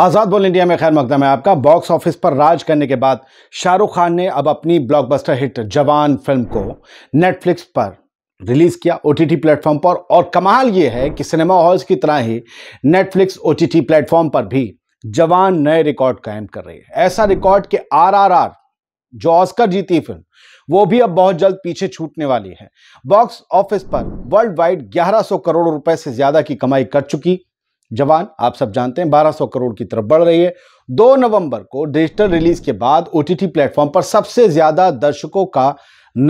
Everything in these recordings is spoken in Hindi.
आज़ाद बोल इंडिया में खैर मकदम है आपका बॉक्स ऑफिस पर राज करने के बाद शाहरुख खान ने अब अपनी ब्लॉकबस्टर हिट जवान फिल्म को नेटफ्लिक्स पर रिलीज़ किया ओ टी प्लेटफॉर्म पर और कमाल ये है कि सिनेमा हॉल्स की तरह ही नेटफ्लिक्स ओ टी प्लेटफॉर्म पर भी जवान नए रिकॉर्ड कायम कर रही है ऐसा रिकॉर्ड कि आरआरआर जो ऑस्कर जीती फिल्म वो भी अब बहुत जल्द पीछे छूटने वाली है बॉक्स ऑफिस पर वर्ल्ड वाइड 1100 करोड़ रुपए से ज्यादा की कमाई कर चुकी जवान आप सब जानते हैं 1200 करोड़ की तरफ बढ़ रही है 2 नवंबर को डिजिटल रिलीज के बाद ओ टी प्लेटफॉर्म पर सबसे ज़्यादा दर्शकों का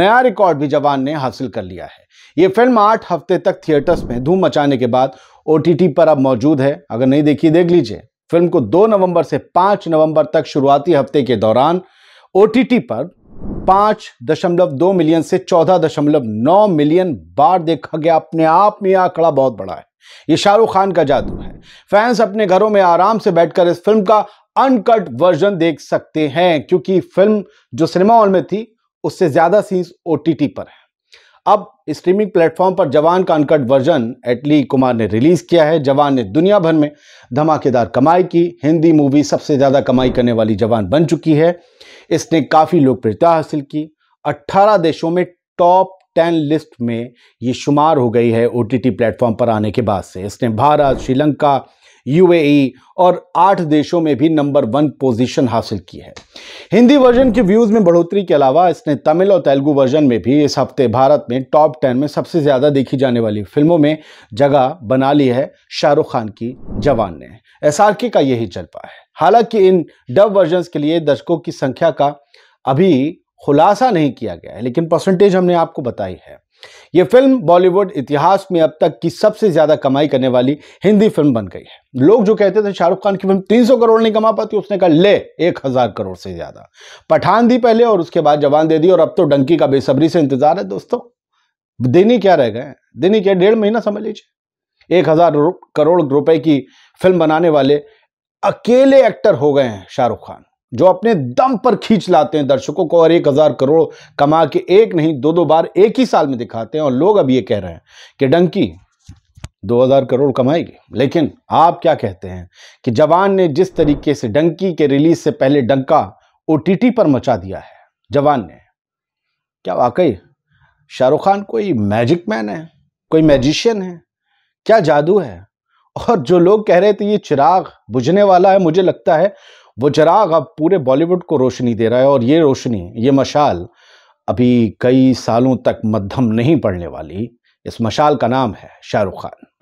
नया रिकॉर्ड भी जवान ने हासिल कर लिया है ये फिल्म आठ हफ्ते तक थिएटर्स में धूम मचाने के बाद ओ पर अब मौजूद है अगर नहीं देखी देख लीजिए फिल्म को 2 नवंबर से 5 नवंबर तक शुरुआती हफ्ते के दौरान ओ पर पांच दशमलव दो मिलियन से चौदह दशमलव नौ मिलियन बार देखा गया अपने आप में आंकड़ा बहुत बड़ा है यह शाहरुख खान का जादू है फैंस अपने घरों में आराम से बैठकर इस फिल्म का अनकट वर्जन देख सकते हैं क्योंकि फिल्म जो सिनेमा हॉल में थी उससे ज़्यादा सीन्स ओ पर है अब स्ट्रीमिंग प्लेटफॉर्म पर जवान का अनकट वर्जन एटली कुमार ने रिलीज किया है जवान ने दुनिया भर में धमाकेदार कमाई की हिंदी मूवी सबसे ज़्यादा कमाई करने वाली जवान बन चुकी है इसने काफ़ी लोकप्रियता हासिल की 18 देशों में टॉप 10 लिस्ट में ये शुमार हो गई है ओ टी प्लेटफॉर्म पर आने के बाद से इसने भारत श्रीलंका यूएई और आठ देशों में भी नंबर वन पोजीशन हासिल की है हिंदी वर्जन के व्यूज़ में बढ़ोतरी के अलावा इसने तमिल और तेलुगु वर्जन में भी इस हफ्ते भारत में टॉप टेन में सबसे ज़्यादा देखी जाने वाली फिल्मों में जगह बना ली है शाहरुख खान की जवान ने एस का यही जलवा है हालांकि इन डब वर्जन के लिए दर्शकों की संख्या का अभी खुलासा नहीं किया गया है लेकिन परसेंटेज हमने आपको बताई है ये फिल्म बॉलीवुड इतिहास में अब तक की सबसे ज़्यादा कमाई करने वाली हिंदी फिल्म बन गई है लोग जो कहते थे शाहरुख खान की फिल्म 300 करोड़ नहीं कमा पाती उसने कहा ले एक हज़ार करोड़ से ज़्यादा पठान दी पहले और उसके बाद जवान दे दी और अब तो डंकी का बेसब्री से इंतज़ार है दोस्तों दिन ही क्या रह गए दिन ही क्या डेढ़ महीना समझ लीजिए एक हज़ार करोड़ रुपए की फिल्म बनाने वाले अकेले एक्टर हो गए हैं शाहरुख खान जो अपने दम पर खींच लाते हैं दर्शकों को और एक हज़ार करोड़ कमा के एक नहीं दो दो बार एक ही साल में दिखाते हैं और लोग अब ये कह रहे हैं कि डंकी दो हज़ार करोड़ कमाएगी लेकिन आप क्या कहते हैं कि जवान ने जिस तरीके से डंकी के रिलीज से पहले डंका ओ पर मचा दिया है जवान ने क्या वाकई शाहरुख खान कोई मैजिक मैन है कोई मैजिशियन है क्या जादू है और जो लोग कह रहे थे ये चिराग बुझने वाला है मुझे लगता है वो चराग अब पूरे बॉलीवुड को रोशनी दे रहा है और ये रोशनी ये मशाल अभी कई सालों तक मध्यम नहीं पड़ने वाली इस मशाल का नाम है शाहरुख खान